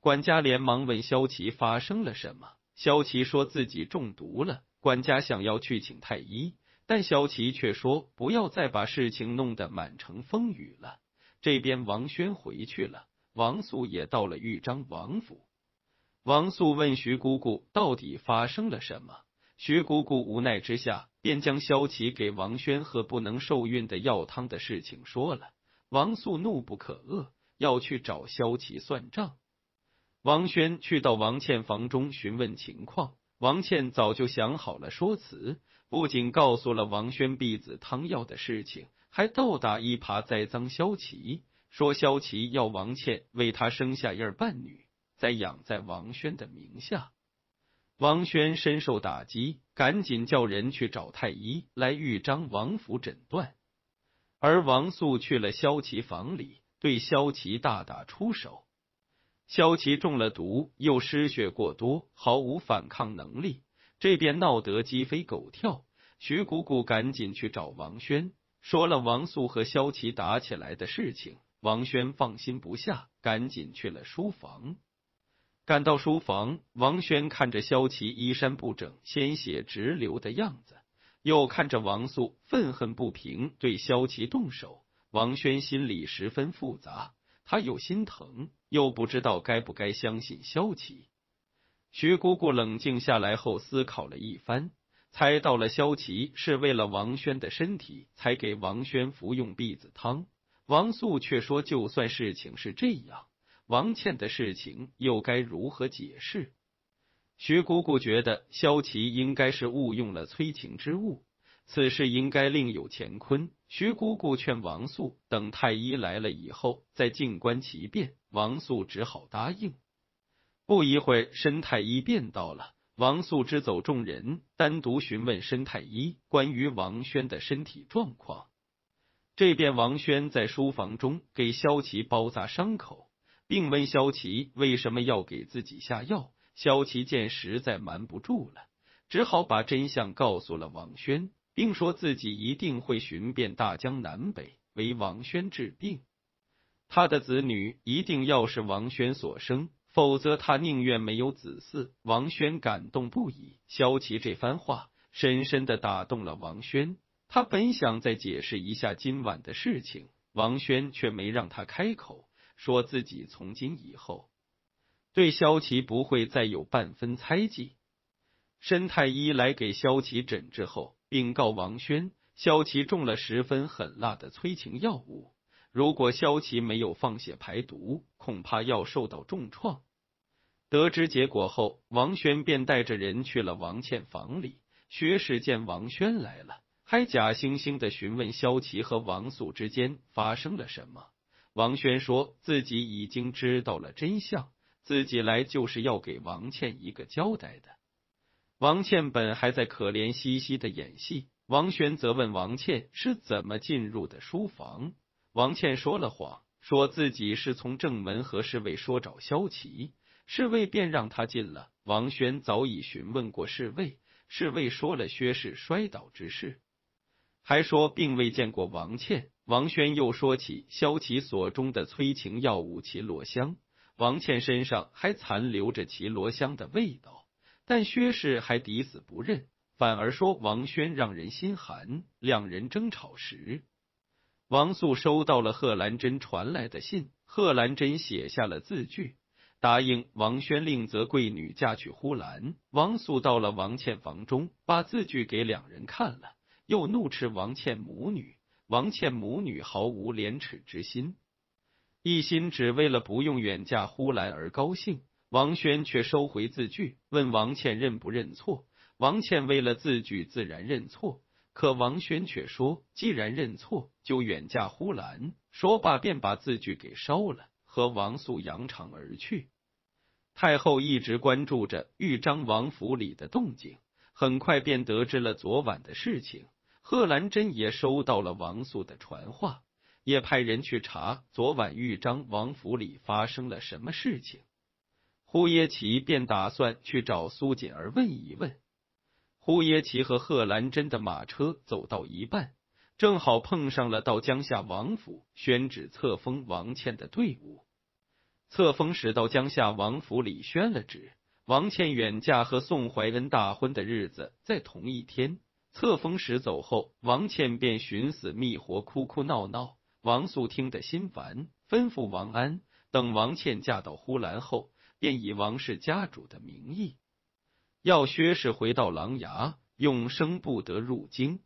管家连忙问萧琪发生了什么，萧琪说自己中毒了。管家想要去请太医，但萧琪却说不要再把事情弄得满城风雨了。这边王轩回去了，王素也到了豫章王府。王素问徐姑姑到底发生了什么。薛姑姑无奈之下，便将萧琪给王轩喝不能受孕的药汤的事情说了。王素怒不可遏，要去找萧琪算账。王轩去到王倩房中询问情况，王倩早就想好了说辞，不仅告诉了王轩婢子汤药的事情，还倒打一耙栽赃萧琪，说萧琪要王倩为他生下一儿半女，再养在王轩的名下。王轩深受打击，赶紧叫人去找太医来豫章王府诊断。而王素去了萧綦房里，对萧綦大打出手。萧綦中了毒，又失血过多，毫无反抗能力，这边闹得鸡飞狗跳。徐姑姑赶紧去找王轩，说了王素和萧綦打起来的事情。王轩放心不下，赶紧去了书房。赶到书房，王轩看着萧琪衣衫不整、鲜血直流的样子，又看着王素愤恨不平对萧琪动手，王轩心里十分复杂，他又心疼，又不知道该不该相信萧琪。徐姑姑冷静下来后，思考了一番，猜到了萧琪是为了王轩的身体才给王轩服用避子汤。王素却说，就算事情是这样。王倩的事情又该如何解释？徐姑姑觉得萧琪应该是误用了催情之物，此事应该另有乾坤。徐姑姑劝王素等太医来了以后再静观其变，王素只好答应。不一会，申太医便到了。王素支走众人，单独询问申太医关于王轩的身体状况。这边王轩在书房中给萧琪包扎伤口。并问萧綦为什么要给自己下药。萧綦见实在瞒不住了，只好把真相告诉了王轩，并说自己一定会寻遍大江南北为王轩治病。他的子女一定要是王轩所生，否则他宁愿没有子嗣。王轩感动不已，萧綦这番话深深的打动了王轩。他本想再解释一下今晚的事情，王轩却没让他开口。说自己从今以后对萧綦不会再有半分猜忌。申太医来给萧綦诊治后，禀告王轩，萧綦中了十分狠辣的催情药物，如果萧綦没有放血排毒，恐怕要受到重创。得知结果后，王轩便带着人去了王倩房里。薛氏见王轩来了，还假惺惺的询问萧綦和王素之间发生了什么。王轩说自己已经知道了真相，自己来就是要给王倩一个交代的。王倩本还在可怜兮兮的演戏，王轩则问王倩是怎么进入的书房。王倩说了谎，说自己是从正门和侍卫说找萧琪，侍卫便让他进了。王轩早已询问过侍卫，侍卫说了薛氏摔倒之事。还说并未见过王倩。王轩又说起萧琪所中的催情药物——绮罗香，王倩身上还残留着绮罗香的味道。但薛氏还抵死不认，反而说王轩让人心寒。两人争吵时，王素收到了贺兰珍传来的信，贺兰珍写下了字据，答应王轩令择贵女嫁去呼兰。王素到了王倩房中，把字据给两人看了。又怒斥王倩母女，王倩母女毫无廉耻之心，一心只为了不用远嫁呼兰而高兴。王轩却收回字据，问王倩认不认错。王倩为了字据，自然认错。可王轩却说，既然认错，就远嫁呼兰。说罢，便把字据给烧了，和王素扬长而去。太后一直关注着豫章王府里的动静，很快便得知了昨晚的事情。贺兰珍也收到了王素的传话，也派人去查昨晚豫章王府里发生了什么事情。呼耶奇便打算去找苏锦儿问一问。呼耶奇和贺兰珍的马车走到一半，正好碰上了到江夏王府宣旨册封王倩的队伍。册封使到江夏王府里宣了旨，王倩远嫁和宋怀恩大婚的日子在同一天。册封使走后，王倩便寻死觅活，哭哭闹闹。王素听得心烦，吩咐王安等王倩嫁到呼兰后，便以王氏家主的名义，要薛氏回到琅琊，永生不得入京。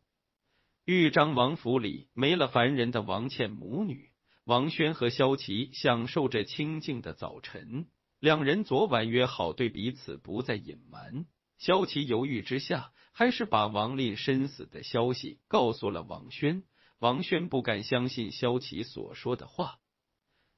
豫章王府里没了凡人的王倩母女，王轩和萧琪享受着清静的早晨。两人昨晚约好，对彼此不再隐瞒。萧綦犹豫之下，还是把王令身死的消息告诉了王轩。王轩不敢相信萧綦所说的话。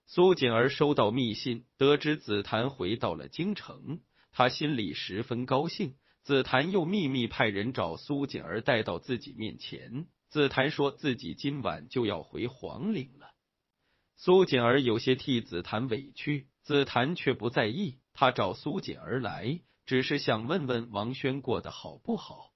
苏锦儿收到密信，得知紫檀回到了京城，他心里十分高兴。紫檀又秘密派人找苏锦儿带到自己面前。紫檀说自己今晚就要回皇陵了。苏锦儿有些替紫檀委屈，紫檀却不在意。他找苏锦儿来。只是想问问王轩过得好不好。